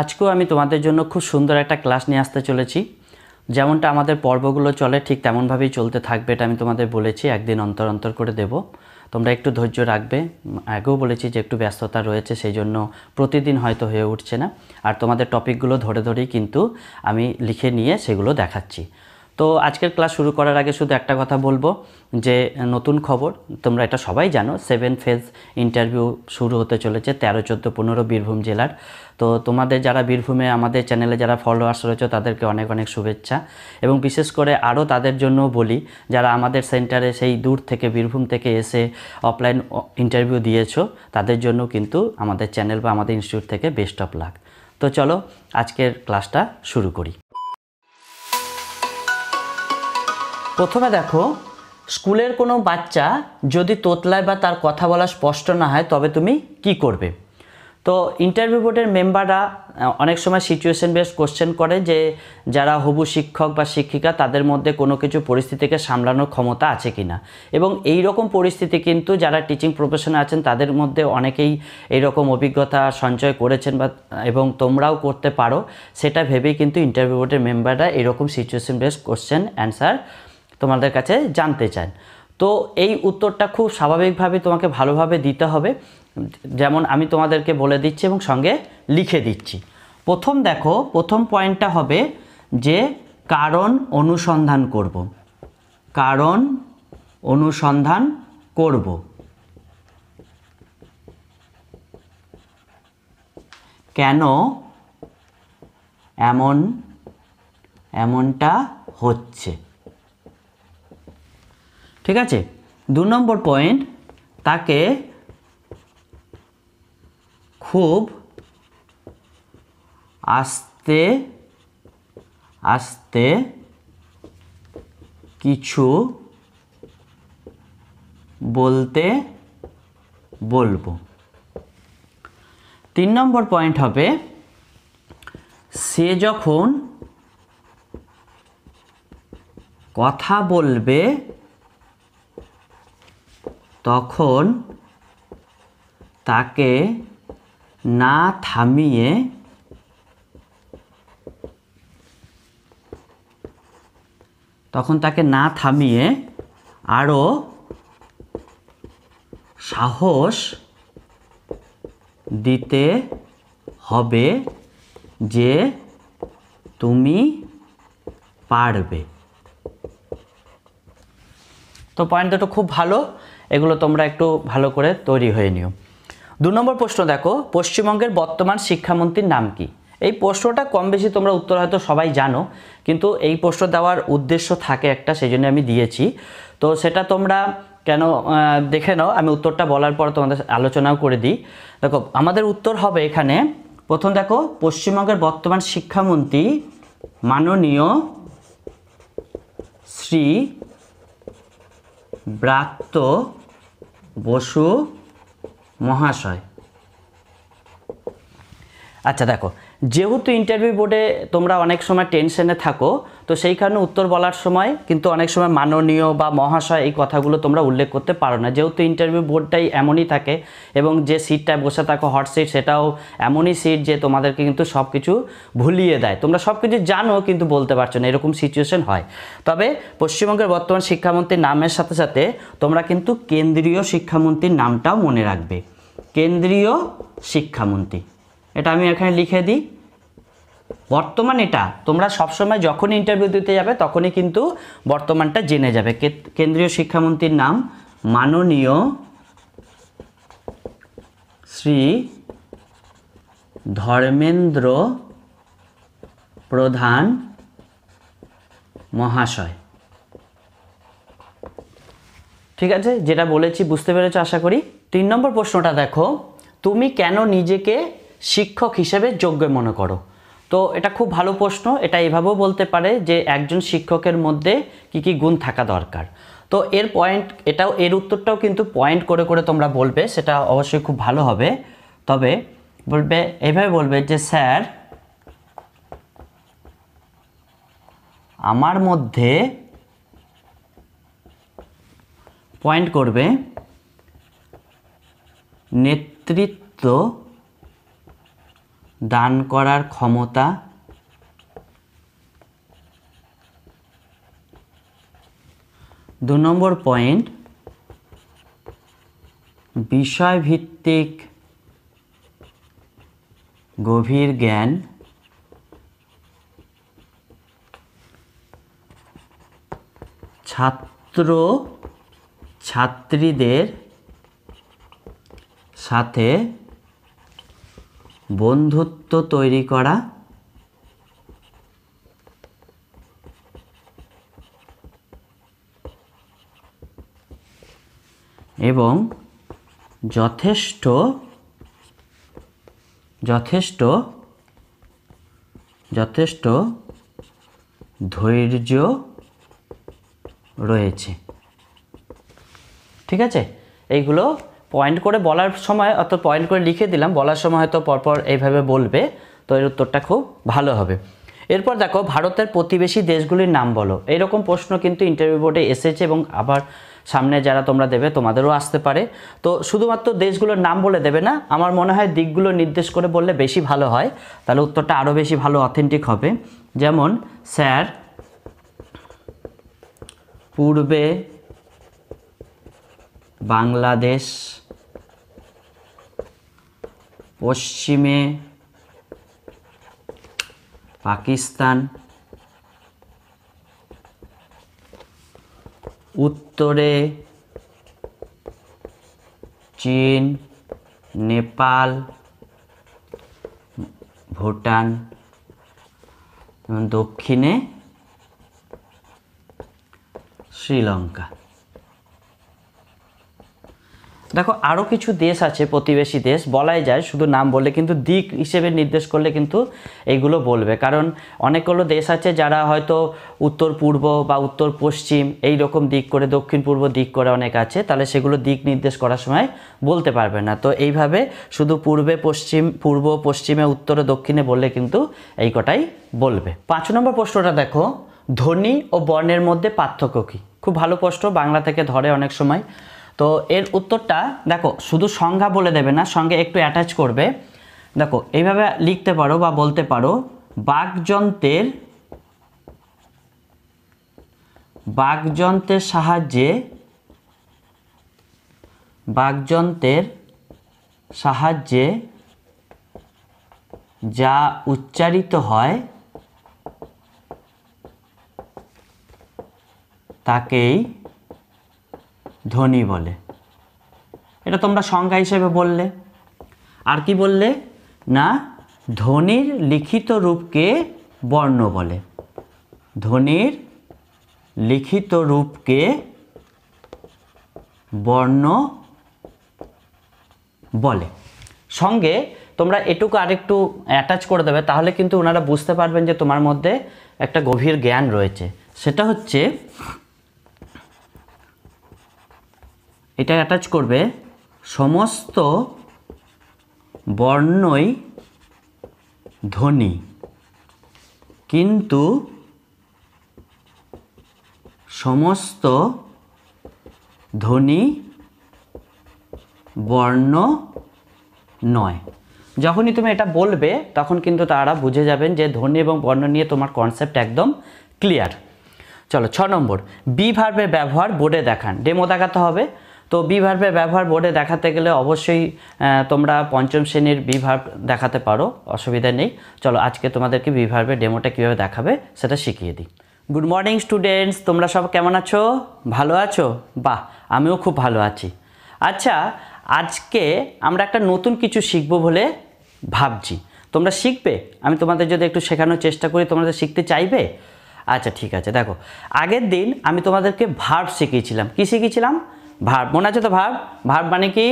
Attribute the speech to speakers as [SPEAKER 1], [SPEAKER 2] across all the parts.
[SPEAKER 1] আজকেও আমি তোমাদের জন্য খুব সুন্দর একটা ক্লাস নিয়ে আসতে চলেছি যেমনটা আমাদের পর্বগুলো চলে ঠিক তেমনভাবেই চলতে থাকবে এটা আমি তোমাদের বলেছি একদিন অন্তর অন্তর করে দেব তোমরা একটু ধৈর্য রাখবে আগেও বলেছি যে একটু ব্যস্ততা রয়েছে সেই জন্য প্রতিদিন হয়তো হয়ে উঠছে না আর তোমাদের টপিকগুলো ধরে ধরেই কিন্তু আমি লিখে নিয়ে সেগুলো দেখাচ্ছি তো আজকের ক্লাস শুরু করার আগে শুধু একটা কথা বলবো যে নতুন খবর তোমরা এটা সবাই জানো সেভেন ফেজ ইন্টারভিউ শুরু হতে চলেছে তেরো চোদ্দো পনেরো বীরভূম জেলার তো তোমাদের যারা বীরভূমে আমাদের চ্যানেলে যারা ফলোয়ার্স রয়েছে তাদেরকে অনেক অনেক শুভেচ্ছা এবং বিশেষ করে আরও তাদের জন্য বলি যারা আমাদের সেন্টারে সেই দূর থেকে বীরভূম থেকে এসে অফলাইন ইন্টারভিউ দিয়েছো তাদের জন্য কিন্তু আমাদের চ্যানেল বা আমাদের ইনস্টিটিউট থেকে বেস্ট অফ লাক তো চলো আজকের ক্লাসটা শুরু করি প্রথমে দেখো স্কুলের কোনো বাচ্চা যদি তোতলায় বা তার কথা বলা স্পষ্ট না হয় তবে তুমি কি করবে তো ইন্টারভিউ বোর্ডের মেম্বাররা অনেক সময় সিচুয়েশন বেস কোশ্চেন করে যে যারা হবু শিক্ষক বা শিক্ষিকা তাদের মধ্যে কোনো কিছু পরিস্থিতিকে সামলানোর ক্ষমতা আছে কি না এবং এই রকম পরিস্থিতি কিন্তু যারা টিচিং প্রফেশনে আছেন তাদের মধ্যে অনেকেই এরকম অভিজ্ঞতা সঞ্চয় করেছেন বা এবং তোমরাও করতে পারো সেটা ভেবেই কিন্তু ইন্টারভিউ বোর্ডের মেম্বাররা এরকম সিচুয়েশন বেস কোশ্চেন অ্যান্সার তোমাদের কাছে জানতে চান তো এই উত্তরটা খুব স্বাভাবিকভাবে তোমাকে ভালোভাবে দিতে হবে যেমন আমি তোমাদেরকে বলে দিচ্ছি এবং সঙ্গে লিখে দিচ্ছি প্রথম দেখো প্রথম পয়েন্টটা হবে যে কারণ অনুসন্ধান করব কারণ অনুসন্ধান করব কেন এমন এমনটা হচ্ছে ঠিক আছে দু নম্বর পয়েন্ট তাকে খুব আস্তে আস্তে কিছু বলতে বলবো তিন নম্বর পয়েন্ট হবে সে যখন কথা বলবে তখন তাকে না থামিয়ে তখন তাকে না থামিয়ে আরও সাহস দিতে হবে যে তুমি পারবে তো পয়েন্ট দুটো খুব ভালো এগুলো তোমরা একটু ভালো করে তৈরি হয়ে নিও দু নম্বর প্রশ্ন দেখো পশ্চিমবঙ্গের বর্তমান শিক্ষামন্ত্রীর নাম কি এই প্রশ্নটা কম বেশি তোমরা উত্তর হয়তো সবাই জানো কিন্তু এই প্রশ্ন দেওয়ার উদ্দেশ্য থাকে একটা সেই জন্য আমি দিয়েছি তো সেটা তোমরা কেন দেখে নাও আমি উত্তরটা বলার পর তোমাদের আলোচনাও করে দিই দেখো আমাদের উত্তর হবে এখানে প্রথম দেখো পশ্চিমবঙ্গের বর্তমান শিক্ষামন্ত্রী মাননীয় শ্রী ব্রাত্য বসু মহাশয় আচ্ছা দেখো যেহেতু ইন্টারভিউ বোর্ডে তোমরা অনেক সময় টেনশনে থাকো তো সেই কারণে উত্তর বলার সময় কিন্তু অনেক সময় মাননীয় বা মহাশয় এই কথাগুলো তোমরা উল্লেখ করতে পারো না যেহেতু ইন্টারভিউ বোর্ডটাই এমনই থাকে এবং যে সিটটায় বসে থাকো হট সিট সেটাও এমনই সিট যে তোমাদেরকে কিন্তু সব কিছু ভুলিয়ে দেয় তোমরা সব কিছু জানো কিন্তু বলতে পারছো না এরকম সিচুয়েশন হয় তবে পশ্চিমবঙ্গের বর্তমান শিক্ষামন্ত্রীর নামের সাথে সাথে তোমরা কিন্তু কেন্দ্রীয় শিক্ষামন্ত্রীর নামটাও মনে রাখবে কেন্দ্রীয় শিক্ষামন্ত্রী এটা আমি এখানে লিখে দিই বর্তমান এটা তোমরা সবসময় যখন ইন্টারভিউ দিতে যাবে তখনই কিন্তু বর্তমানটা জেনে যাবে কেন্দ্রীয় শিক্ষামন্ত্রীর নাম মাননীয় শ্রী ধর্মেন্দ্র প্রধান মহাশয় ঠিক আছে যেটা বলেছি বুঝতে পেরেছো আশা করি তিন নম্বর প্রশ্নটা দেখো তুমি কেন নিজেকে শিক্ষক হিসেবে যোগ্য মনে করো তো এটা খুব ভালো প্রশ্ন এটা এভাবেও বলতে পারে যে একজন শিক্ষকের মধ্যে কি কি গুণ থাকা দরকার তো এর পয়েন্ট এটাও এর উত্তরটাও কিন্তু পয়েন্ট করে করে তোমরা বলবে সেটা অবশ্যই খুব ভালো হবে তবে বলবে এভাবে বলবে যে স্যার আমার মধ্যে পয়েন্ট করবে নেতৃত্ব দান করার ক্ষমতা দু নম্বর পয়েন্ট বিষয়ভিত্তিক গভীর জ্ঞান ছাত্র ছাত্রীদের সাথে বন্ধুত্ব তৈরি করা এবং যথেষ্ট যথেষ্ট যথেষ্ট ধৈর্য রয়েছে ঠিক আছে এইগুলো পয়েন্ট করে বলার সময় অর্থাৎ পয়েন্ট করে লিখে দিলাম বলার সময় হয়তো পরপর এইভাবে বলবে তো এর উত্তরটা খুব ভালো হবে এরপর দেখো ভারতের প্রতিবেশী দেশগুলির নাম বলো এরকম প্রশ্ন কিন্তু ইন্টারভিউ বোর্ডে এসেছে এবং আবার সামনে যারা তোমরা দেবে তোমাদেরও আসতে পারে তো শুধুমাত্র দেশগুলোর নাম বলে দেবে না আমার মনে হয় দিকগুলো নির্দেশ করে বললে বেশি ভালো হয় তাহলে উত্তরটা আরও বেশি ভালো অথেন্টিক হবে যেমন স্যার পূর্বে বাংলাদেশ পশ্চিমে পাকিস্তান উত্তরে চীন নেপাল ভুটান দক্ষিণে শ্রীলঙ্কা দেখো আরও কিছু দেশ আছে প্রতিবেশী দেশ বলাই যায় শুধু নাম বললে কিন্তু দিক হিসেবে নির্দেশ করলে কিন্তু এইগুলো বলবে কারণ অনেকগুলো দেশ আছে যারা হয়তো উত্তর পূর্ব বা উত্তর পশ্চিম এই রকম দিক করে দক্ষিণ পূর্ব দিক করে অনেক আছে তাহলে সেগুলো দিক নির্দেশ করার সময় বলতে পারবে না তো এইভাবে শুধু পূর্বে পশ্চিম পূর্ব পশ্চিমে উত্তরে দক্ষিণে বললে কিন্তু এই কটাই বলবে পাঁচ নম্বর প্রশ্নটা দেখো ধ্বনি ও বর্ণের মধ্যে পার্থক্য কী খুব ভালো প্রশ্ন বাংলা থেকে ধরে অনেক সময় তো এর উত্তরটা দেখো শুধু সংজ্ঞা বলে দেবে না সঙ্গে একটু অ্যাটাচ করবে দেখো এইভাবে লিখতে পারো বা বলতে পারো বাকযন্ত্রের বাকযন্ত্রের সাহায্যে বাকযন্ত্রের সাহায্যে যা উচ্চারিত হয় তাকেই ধ্বনি বলে এটা তোমরা সংজ্ঞা হিসেবে বললে আর কি বললে না ধ্বনির লিখিত রূপকে বর্ণ বলে ধ্বনির লিখিত রূপকে বর্ণ বলে সঙ্গে তোমরা এটুকু আরেকটু অ্যাটাচ করে দেবে তাহলে কিন্তু ওনারা বুঝতে পারবেন যে তোমার মধ্যে একটা গভীর জ্ঞান রয়েছে সেটা হচ্ছে এটা অ্যাটাচ করবে সমস্ত বর্ণই ধ্বনি কিন্তু সমস্ত ধ্বনি বর্ণ নয় যখনই তুমি এটা বলবে তখন কিন্তু তারা বুঝে যাবেন যে ধ্বনি এবং বর্ণ নিয়ে তোমার কনসেপ্ট একদম ক্লিয়ার চলো ছ নম্বর বি ভার্বের ব্যবহার বোর্ডে দেখান ডেমো দেখাতে হবে তো বি ভার্বের ব্যবহার বোর্ডে দেখাতে গেলে অবশ্যই তোমরা পঞ্চম শ্রেণীর বি ভার্ব দেখাতে পারো অসুবিধা নেই চলো আজকে তোমাদেরকে বি ভার্বের ডেমোটা কীভাবে দেখাবে সেটা শিখিয়ে দিই গুড মর্নিং স্টুডেন্টস তোমরা সব কেমন আছো ভালো আছো বাহ আমিও খুব ভালো আছি আচ্ছা আজকে আমরা একটা নতুন কিছু শিখব বলে ভাবছি তোমরা শিখবে আমি তোমাদের যদি একটু শেখানোর চেষ্টা করি তোমাদের শিখতে চাইবে আচ্ছা ঠিক আছে দেখো আগের দিন আমি তোমাদেরকে ভার্ব শিখিয়েছিলাম কী শিখিয়েছিলাম ভার্ব মনে আছে তো ভার্ব ভার্ব মানে কি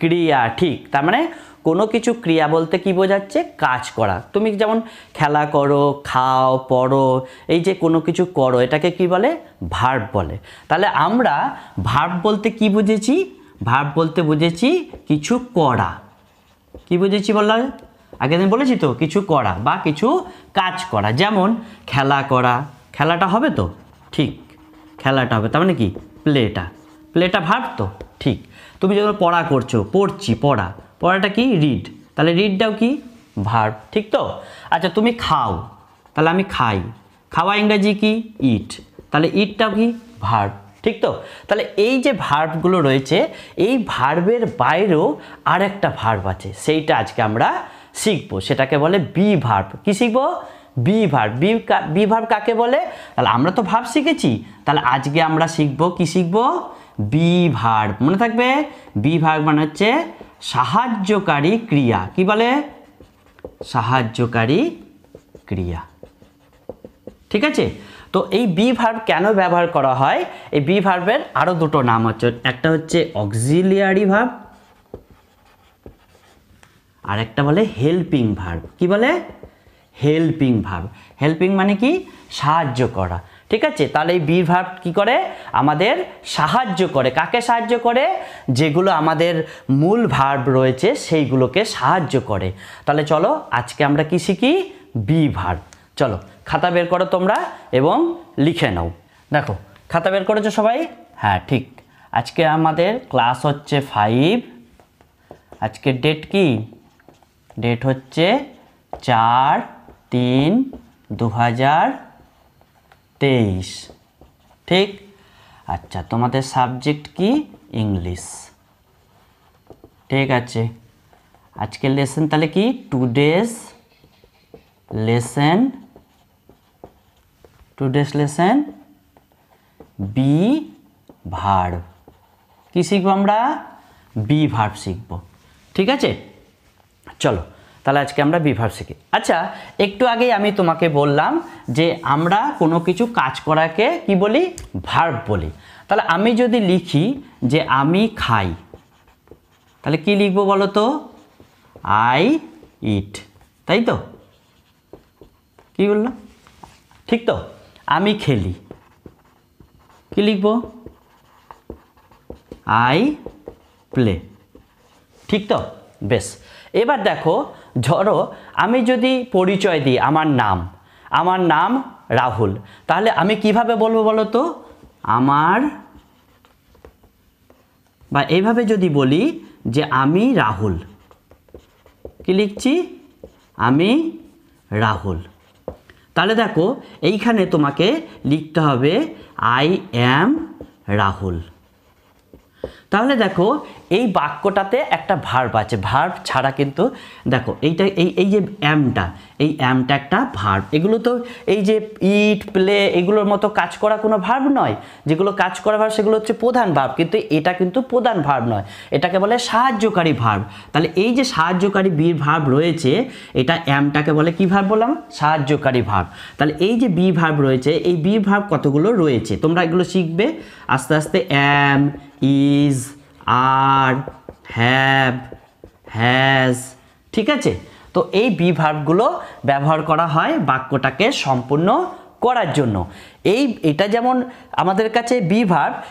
[SPEAKER 1] ক্রিয়া ঠিক তার মানে কোনো কিছু ক্রিয়া বলতে কি বোঝাচ্ছে কাজ করা তুমি যেমন খেলা করো খাও পড়ো এই যে কোনো কিছু করো এটাকে কি বলে ভার্ব বলে তাহলে আমরা ভার্ব বলতে কি বুঝেছি ভার্ব বলতে বুঝেছি কিছু করা কি বুঝেছি বললাম আগে দিন বলেছি তো কিছু করা বা কিছু কাজ করা যেমন খেলা করা খেলাটা হবে তো ঠিক খেলাটা হবে তার মানে কি প্লেটা প্লেটা ভার্ব তো ঠিক তুমি যখন পড়া করছো পড়ছি পড়া পড়াটা কি রিড তাহলে রিডটাও কি ভার্ব ঠিক তো আচ্ছা তুমি খাও তাহলে আমি খাই খাওয়া ইংরাজি কি ইট তাহলে ইটটাও কি ভার্ব ঠিক তো তাহলে এই যে ভার্বগুলো রয়েছে এই ভার্বের বাইরেও আর একটা ভার্ব আছে সেইটা আজকে আমরা শিখবো সেটাকে বলে বি ভার্ব কি শিখবো be verb be be verb কাকে বলে তাহলে আমরা তো ভাব শিখেছি তাহলে আজকে আমরা শিখবো কি শিখবো বি ভার্ব মনে থাকবে বি ভার্ব মানে হচ্ছে সাহায্যকারী ক্রিয়া কি বলে সাহায্যকারী ক্রিয়া ঠিক আছে তো এই বি ভার্ব কেন ব্যবহার করা হয় এই বি ভার্বের আরও দুটো নাম হচ্ছে একটা হচ্ছে অক্সিলিয়ারি ভার্ব আর একটা বলে হেল্পিং ভার্ব কি বলে হেল্পিং ভার্ব হেল্পিং মানে কি সাহায্য করা ঠিক আছে তাহলে এই বীর ভাব কী করে আমাদের সাহায্য করে কাকে সাহায্য করে যেগুলো আমাদের মূল ভার্ব রয়েছে সেইগুলোকে সাহায্য করে তাহলে চলো আজকে আমরা কী শিখি বি ভার্ব চলো খাতা বের করো তোমরা এবং লিখে নাও দেখো খাতা বের করেছো সবাই হ্যাঁ ঠিক আজকে আমাদের ক্লাস হচ্ছে ফাইভ আজকে ডেট কি ডেট হচ্ছে চার তিন দু হাজার তেইশ ঠিক আচ্ছা তোমাদের সাবজেক্ট কি ইংলিশ ঠিক আছে আজকের লেসেন তাহলে কি today's lesson today's lesson be verb কী শিখবো আমরা বি ভার্ব শিখব ঠিক আছে চলো তাহলে আজকে আমরা বিভার শিখি আচ্ছা একটু আগেই আমি তোমাকে বললাম যে আমরা কোনো কিছু কাজ করাকে কি বলি ভার্ব বলি তাহলে আমি যদি লিখি যে আমি খাই তাহলে কি লিখবো বলো তো আই ইট তাই তো কি বললাম ঠিক তো আমি খেলি কি লিখব আই প্লে ঠিক তো বেশ এবার দেখো ধরো আমি যদি পরিচয় দিই আমার নাম আমার নাম রাহুল তাহলে আমি কিভাবে বলবো বলো তো আমার বা এইভাবে যদি বলি যে আমি রাহুল কি লিখছি আমি রাহুল তাহলে দেখো এইখানে তোমাকে লিখতে হবে আই অ্যাম রাহুল তাহলে দেখো এই বাক্যটাতে একটা ভার্ব আছে ভার্ব ছাড়া কিন্তু দেখো এইটা এই এই যে অ্যামটা এই অ্যামটা একটা ভার্ব এগুলো তো এই যে ইট প্লে এগুলোর মতো কাজ করা কোনো ভার্ব নয় যেগুলো কাজ করা ভার্ব সেগুলো হচ্ছে প্রধান ভার্ব কিন্তু এটা কিন্তু প্রধান ভার্ব নয় এটাকে বলে সাহায্যকারী ভার্ব তাহলে এই যে সাহায্যকারী বি ভার্ব রয়েছে এটা অ্যামটাকে বলে কি ভার্ব বললাম সাহায্যকারী ভার্ব তাহলে এই যে বি ভার্ব রয়েছে এই বি ভার্ব কতগুলো রয়েছে তোমরা এগুলো শিখবে আস্তে আস্তে am is are have has ঠিক আছে তো এই বি ব্যবহার করা হয় বাক্যটাকে সম্পূর্ণ করার জন্য এই এটা যেমন আমাদের কাছে বি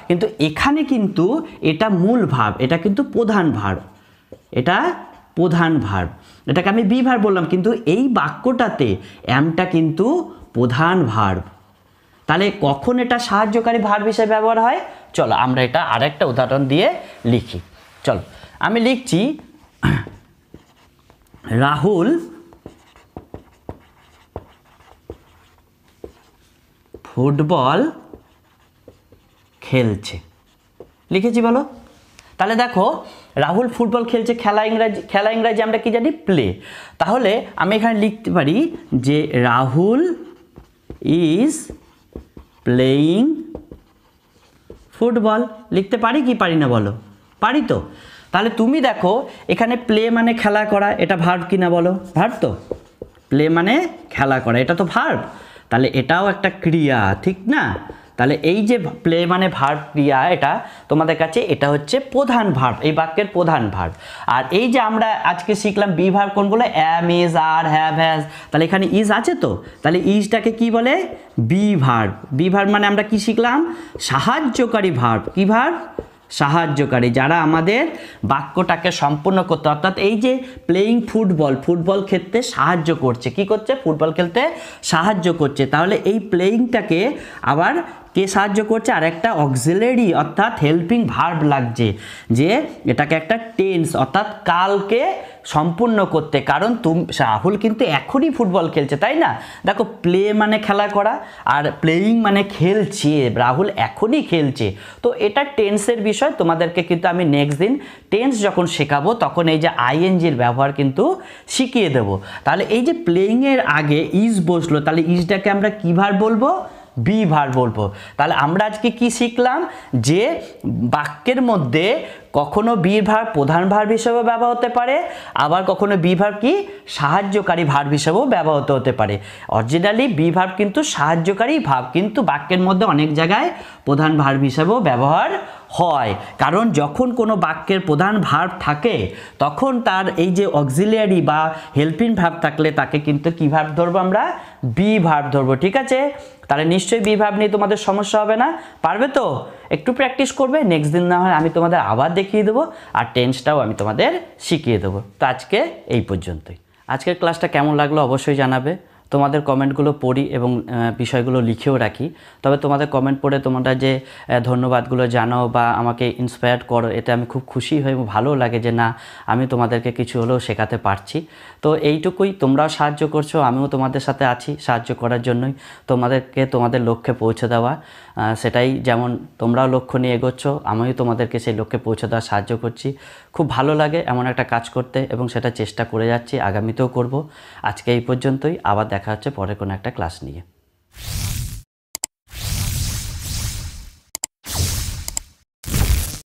[SPEAKER 1] কিন্তু এখানে কিন্তু এটা মূল ভাব এটা কিন্তু প্রধান ভার এটা প্রধান ভার এটাকে আমি বি বললাম কিন্তু এই বাক্যটাতে অ্যামটা কিন্তু প্রধান ভার তাহলে কখন এটা সাহায্যকারী ভার্ব হিসেবে ব্যবহার হয় চলো আমরা এটা আরেকটা উদাহরণ দিয়ে লিখি চলো আমি লিখছি রাহুল ফুটবল খেলছে লিখেছি বলো তাহলে দেখো রাহুল ফুটবল খেলছে খেলা ইংরাজি খেলা ইংরাজি আমরা কি জানি প্লে তাহলে আমি এখানে লিখতে পারি যে রাহুল ইজ প্লেয়িং ফুটবল লিখতে পারি কি পারি না বলো পারি তো তাহলে তুমি দেখো এখানে প্লে মানে খেলা করা এটা ভার্ব কি না বলো ভার্ব তো প্লে মানে খেলা করা এটা তো ভার্ব তাহলে এটাও একটা ক্রিয়া ঠিক না তাহলে এই যে প্লে মানে ভার্ব ক্রিয়া এটা তোমাদের কাছে এটা হচ্ছে প্রধান ভার্ব এই বাক্যের প্রধান ভার্ব আর এই যে আমরা আজকে শিখলাম বি ভার্ব কোন বলে am is are have has তাহলে এখানে ইজ আছে তো তাহলে ইজটাকে কি বলে বি ভার্ব বি ভার্ব মানে আমরা কি শিখলাম সাহায্যকারী ভার্ব কি ভার্ব সাহায্যকারী যারা আমাদের বাক্যটাকে সম্পূর্ণ করতে অর্থাৎ এই যে প্লেয়িং ফুটবল ফুটবল খেলতে সাহায্য করছে কি করছে ফুটবল খেলতে সাহায্য করছে তাহলে এই প্লেয়িংটাকে আবার কে সাহায্য করছে আর একটা অক্সিলারি অর্থাৎ হেল্পিং ভার্ব লাগছে যে এটাকে একটা টেন্স অর্থাৎ কালকে সম্পূর্ণ করতে কারণ তুমি রাহুল কিন্তু এখনই ফুটবল খেলছে তাই না দেখো প্লে মানে খেলা করা আর প্লেয়িং মানে খেলছে রাহুল এখনই খেলছে তো এটা টেন্সের বিষয় তোমাদেরকে কিন্তু আমি নেক্সট দিন টেন্স যখন শেখাবো তখন এই যে আইএনজির ব্যবহার কিন্তু শিখিয়ে দেবো তাহলে এই যে প্লেয়িংয়ের আগে ইজ বসলো তাহলে ইজটাকে আমরা কী ভার বলবো বি ভার বলবো তাহলে আমরা আজকে কি শিখলাম যে বাক্যের মধ্যে কখনো বীর ভার প্রধান ভার্ব হিসেবেও ব্যবহার হতে পারে আবার কখনো বি ভার্ব কি সাহায্যকারী ভার্ব হিসেবেও ব্যবহৃত হতে পারে অরিজিনালি বি ভার্ব কিন্তু সাহায্যকারী ভাব কিন্তু বাক্যের মধ্যে অনেক জায়গায় প্রধান ভার্ব হিসেবেও ব্যবহার হয় কারণ যখন কোনো বাক্যের প্রধান ভার্ব থাকে তখন তার এই যে অক্সিলিয়ারি বা হেল্পিং ভাব থাকলে তাকে কিন্তু কী ভাব ধরবো আমরা বি ভার্ব ধরবো ঠিক আছে তাহলে নিশ্চয়ই বি ভাব নিয়ে তোমাদের সমস্যা হবে না পারবে তো একটু প্র্যাকটিস করবে নেক্সট দিন না হয় আমি তোমাদের আবার দেখিয়ে দেবো আর টেন্সটাও আমি তোমাদের শিখিয়ে দেবো তো আজকে এই পর্যন্তই আজকের ক্লাসটা কেমন লাগলো অবশ্যই জানাবে তোমাদের কমেন্টগুলো পড়ি এবং বিষয়গুলো লিখেও রাখি তবে তোমাদের কমেন্ট পড়ে তোমরা যে ধন্যবাদগুলো জানাও বা আমাকে ইন্সপায়ার করো এতে আমি খুব খুশি হই এবং ভালো লাগে যে না আমি তোমাদেরকে কিছু হলেও শেখাতে পারছি তো এইটুকুই তোমরাও সাহায্য করছো আমিও তোমাদের সাথে আছি সাহায্য করার জন্যই তোমাদেরকে তোমাদের লক্ষ্যে পৌঁছে দেওয়া সেটাই যেমন তোমরাও লক্ষ্য নিয়ে এগোচ্ছ আমিও তোমাদেরকে সেই লক্ষ্যে পৌঁছে দেওয়ার সাহায্য করছি খুব ভালো লাগে এমন একটা কাজ করতে এবং সেটা চেষ্টা করে যাচ্ছি আগামীতেও করব আজকে এই পর্যন্তই আবার দেখা হচ্ছে পরে কোনো একটা ক্লাস নিয়ে